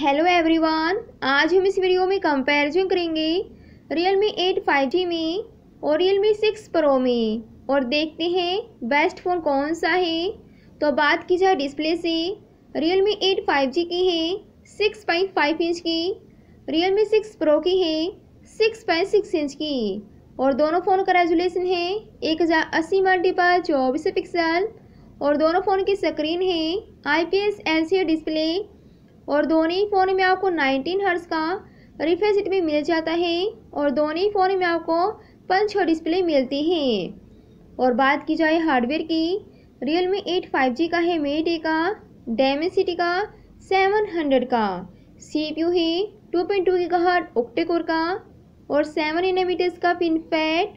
hello everyone आज हम इस वीडियो में कंपैरिजन करेंगे Realme eight five G में और रियल मी सिक्स प्रो में और देखते हैं बेस्ट फ़ोन कौन सा है तो बात की जाए डिस्प्ले से Realme eight five G की है सिक्स पॉइंट फाइव इंच की रियल मी सिक्स प्रो की है सिक्स पॉइंट सिक्स इंच की और दोनों फ़ोन का रेजुलेशन है एक हज़ार अस्सी मल्टीपल चौबीस पिक्सल और दोनों फ़ोन की स्क्रीन है I P S L C display और दोनों ही फ़ोन में आपको 19 हर्स का रिफ्रेश रेट भी मिल जाता है और दोनों ही फ़ोन में आपको पंच छः डिस्प्ले मिलती हैं और बात की जाए हार्डवेयर की Realme eight five G का है मेट ए का डेमेसिटी का सेवन हंड्रेड का सी पी यू है टू पॉइंट टू का हार्ट ओक्टेकोर का और सेवन एनामीटर्स का पिन फैट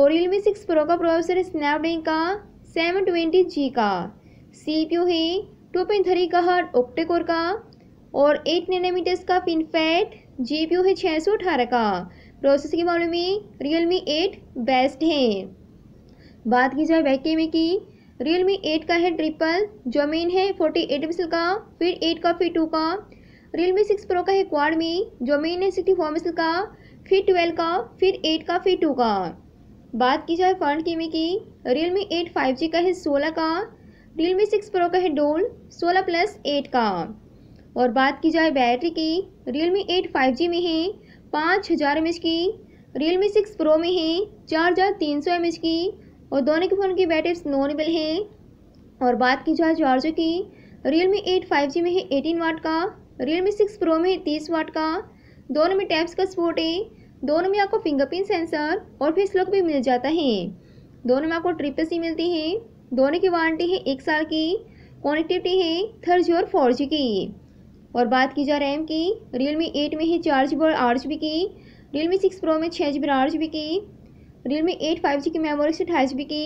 और रियल मी सिक्स प्रो का प्रोसेसर स्नैपड्रैगन का सेवन ट्वेंटी जी का सी पी यू है टू पॉइंट थ्री का हार्ट ओक्टेकोर का और एट नैनोमीटर्स का फैट जी पी है छः सौ अठारह का प्रोसेस के मामले में रियल मी एट बेस्ट है बात की जाए वैक्यूम की रियल मी एट का है ट्रिपल मेन है फोर्टी एट मिसल का फिर एट का फिर टू का रियल मी सिक्स प्रो का है क्वाड में जोमेन है सिक्सटी फोर मिसल का फिर ट्वेल्व का फिर एट का फिर टू का बात की जाए फ्रंट कैमरे की Realme eight five G का है सोलह का रियल मी सिक्स प्रो का है डोल सोलह प्लस एट का और बात की जाए बैटरी की रियलमी फाइव जी में है पाँच हज़ार एम की रियलमी सिक्स प्रो में है चार हज़ार तीन सौ एम की और दोनों के फ़ोन की बैटरी नॉनबल है और बात की जाए चार्जर की रियलमी फाइव जी में है एटीन वाट का रियलमी सिक्स प्रो में है तीस वाट का दोनों में टैप्स का स्पोर्ट है दोनों में आपको फिंगरप्रिंट सेंसर और फेस लॉक भी मिल जाता है दोनों में आपको ट्रिपल सी मिलती है दोनों की वारंटी है एक साल की कनेक्टिविटी है थर्ड जी और फोर जी की और बात की जा रैम की रियल मी एट में ही चार जी बी आठ जी बी की रियल मी सिक्स प्रो में छः जी बी आठ जी बी की Realme eight five G की मेमोरी एक सौ अठाईस जी बी की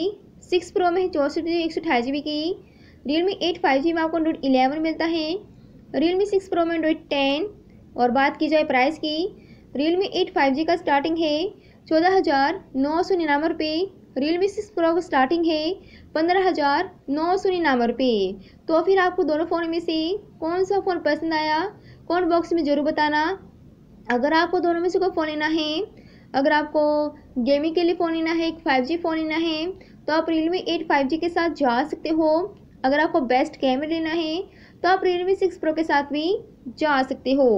सिक्स प्रो में चौंसठ जी एक सौ अठाईस जी बी की Realme eight five G में आपको एंड्रॉइड इलेवन मिलता है रियल मी सिक्स प्रो में एंड्रॉइड टेन और बात की जाए प्राइस की Realme eight five G का स्टार्टिंग है चौदह हज़ार नौ सौ निन्यानवे रुपये रेलवे सिक्स प्रो को स्टार्टिंग है पंद्रह हज़ार नौ सौ निन्यानवे रुपये तो फिर आपको दोनों फ़ोन में से कौन सा फ़ोन पसंद आया कौन बॉक्स में ज़रूर बताना अगर आपको दोनों में से कोई फ़ोन लेना है अगर आपको गेमिंग के लिए फ़ोन लेना है एक फाइव जी फ़ोन लेना है तो आप रियलमी एट फाइव जी के साथ जा सकते हो अगर आपको बेस्ट कैमरा लेना है तो आप रियलमी सिक्स प्रो के साथ भी जा सकते हो